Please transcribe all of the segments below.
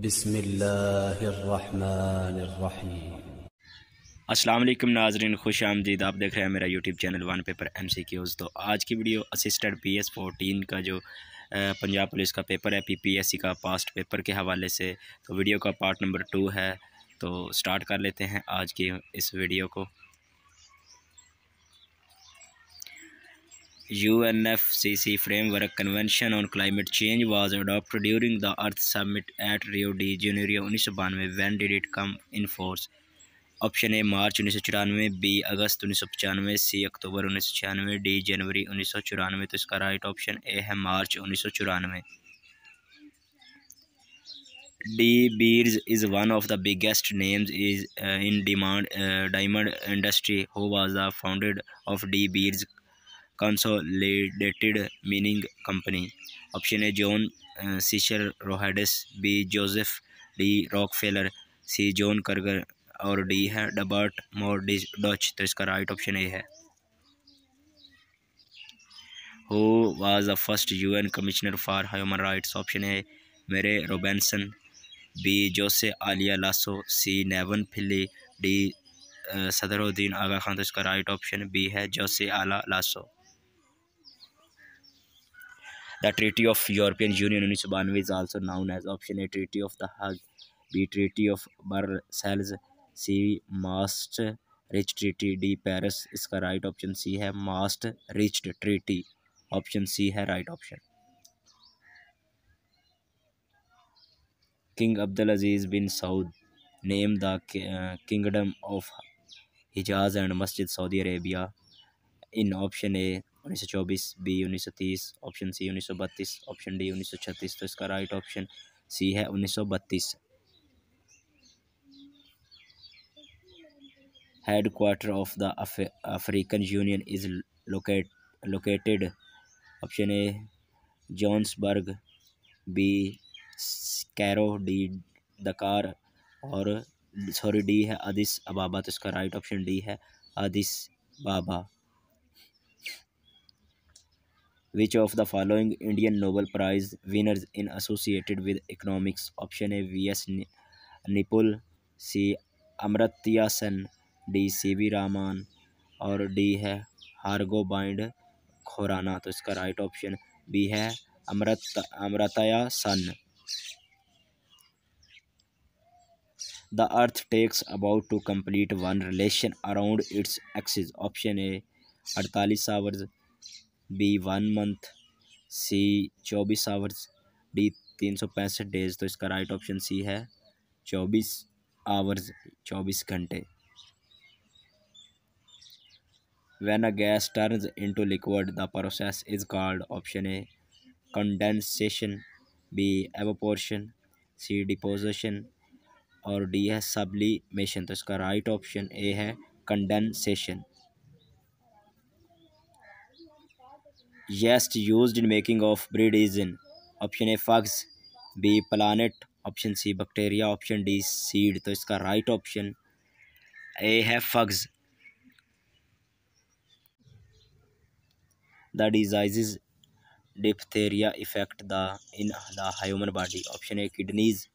बिसमीम असलम नाजरीन खुश आमदीद आप देख रहे हैं मेरा YouTube channel one paper M C Qs तो आज की video assistant P S fourteen का जो पंजाब पुलिस का पेपर है पी पी एस सी का पास्ट पेपर के हवाले से तो वीडियो का पार्ट नंबर टू है तो स्टार्ट कर लेते हैं आज की इस वीडियो को U N F C C framework convention on climate change was adopt during the earth summit at Rio de Janeiro उन्नीस सौ When did it come in force option A March उन्नीस सौ चौरानवे बी अगस्त उन्नीस सौ पचानवे सी अक्टूबर उन्नीस सौ छियानवे डी जनवरी उन्नीस सौ चौरानवे तो इसका राइट ऑप्शन ए है मार्च उन्नीस सौ चौरानवे De Beers is one of the biggest names is in demand diamond industry who was the founded of De Beers consolidated meaning company option A John Cecil Rhodes B Joseph D Rockefeller C John Kruger और D है डबर्ट मोर डॉच तो इसका right option A है who was the first UN commissioner for human rights option A Mary Robinson B José Ayala Lasso C Navi Pillay D Sadruddin Aga Khan तो इसका right option B है José Ayala Lasso the treaty European Union उन्नीस सौ बानवे is is known as option A treaty of the Hague B treaty of Brussels C Maastricht treaty D Paris इसका right option C है मास्ट Maastricht treaty option C है right option king Abdul Aziz bin Saud name the kingdom of Hejaz and मस्जिद Saudi Arabia in option A उन्नीस सौ चौबीस B उन्नीस सौ तीस ऑप्शन सी उन्नीस सौ बत्तीस ऑप्शन डी उन्नीस सौ छत्तीस तो इसका राइट ऑप्शन सी है उन्नीस सौ बत्तीस headquarter of the African Union is is locate, located option A Johannesburg B Cairo और सॉरी डी है आदिस अबाबा तो इसका राइट ऑप्शन डी है Addis Ababa which of the following indian nobel prize winners in associated with economics option a vs nipul c Amartya Sen D C V Raman और D है हार्गो bind Khorana तो इसका right option B है Amartya Amartya Sen the earth takes about to complete one relation around its axis option a 48 hours B one month C चौबीस hours D तीन सौ पैंसठ days तो इसका राइट ऑप्शन सी है चौबीस आवर्स चौबीस घंटे when a gas turn into liquid the process is called option A condensation B evaporation C deposition और डी है सबली मेशन तो इसका राइट ऑप्शन ए है condensation yeast use in making of bread is in option A fungus B plant option C bacteria option D seed तो इसका right option A है fungus the disease diphtheria affect the in the human body option A kidneys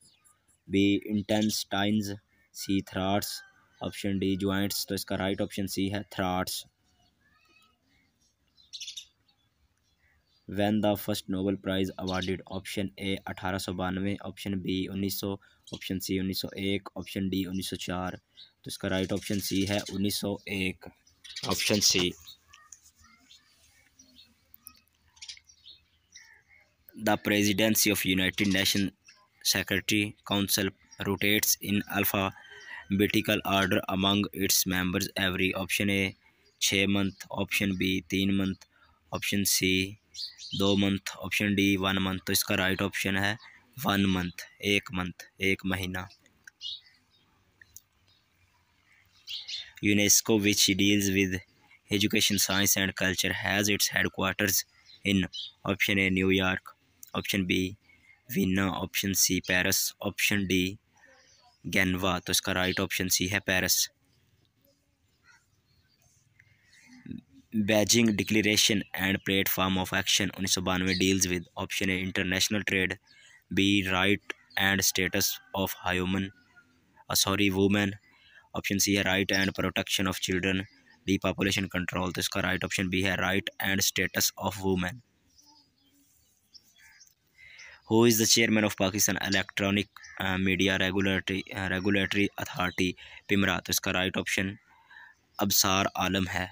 B tines C throats option D joints तो इसका right option C है throats when the first Nobel prize awarded option A अठारह सौ बानवे option B उन्नीस सौ option C उन्नीस सौ एक ऑप्शन डी उन्नीस सौ चार तो इसका राइट ऑप्शन सी है उन्नीस सौ एक option C the presidency of United Nation secretary council rotates in alphabetical order among its members every option A छः मंथ ऑप्शन बी तीन मंथ ऑप्शन सी दो month option D one month तो इसका right option है one month एक month एक महीना UNESCO which deals with education science and culture has its headquarters in option A New York option B Vienna option C Paris option D Geneva तो इसका right option C है Paris Beijing declaration and platform of action उन्नीस सौ बानवे deals with option A international trade B right and status of human sorry women option C है right and protection of children D population control तो इसका right option B है right and status of women who is the chairman of Pakistan electronic media regulatory regulatory authority PEMRA तो इसका right option Absar Alam है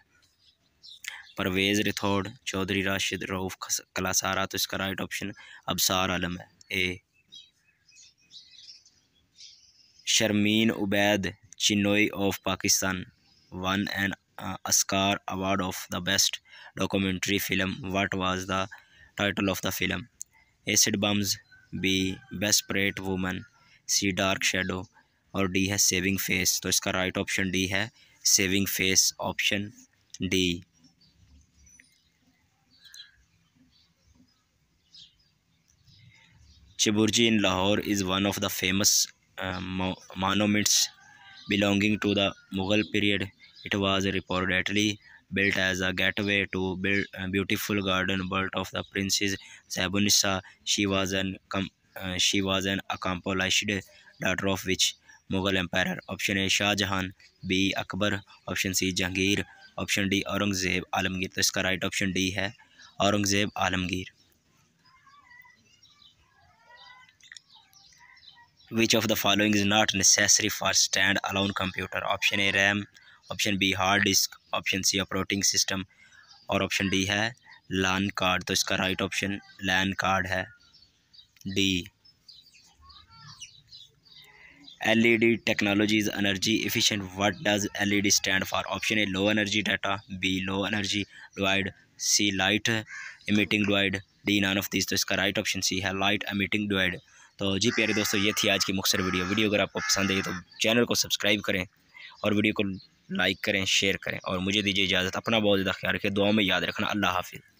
परवेज़ रिथोड चौधरी राशिद रऊफ़ कलासारा तो इसका right option Absar Alam है A Sharmeen Obaid Chinoy of Pakistan won and Oscar award of the best documentary film what was the title of the film acid bombs B best pretty woman C dark shadow और D है saving face तो इसका right option D है saving face option D Shiburji in Lahore is one of the famous uh, mo monuments belonging to the Mughal period. It was reportedly built as a gateway to build a beautiful garden birth of the princess Zabunissa. She was an uh, she was an accomplished daughter of which Mughal emperor. Option A Shah Jahan, B Akbar, option C Jahangir, option D Aurangzeb Alamgir तो इसका right option D है Aurangzeb Alamgir which of the following is not necessary for stand-alone computer option a ram option b hard disk option c operating system और option D है LAN card तो इसका right option LAN card है D LED technology is energy efficient what does LED stand for option A low energy data B low energy divide C light emitting divide D none of this तो इसका right option C है light emitting divide तो जी प्यारे दोस्तों ये थी आज की मुख्तर वीडियो वीडियो अगर आपको पसंद आई तो चैनल को सब्सक्राइब करें और वीडियो को लाइक करें शेयर करें और मुझे दीजिए इजाज़त अपना बहुत ज़्यादा ख्याल रखें दुआ में याद रखना अल्लाह हाफिज़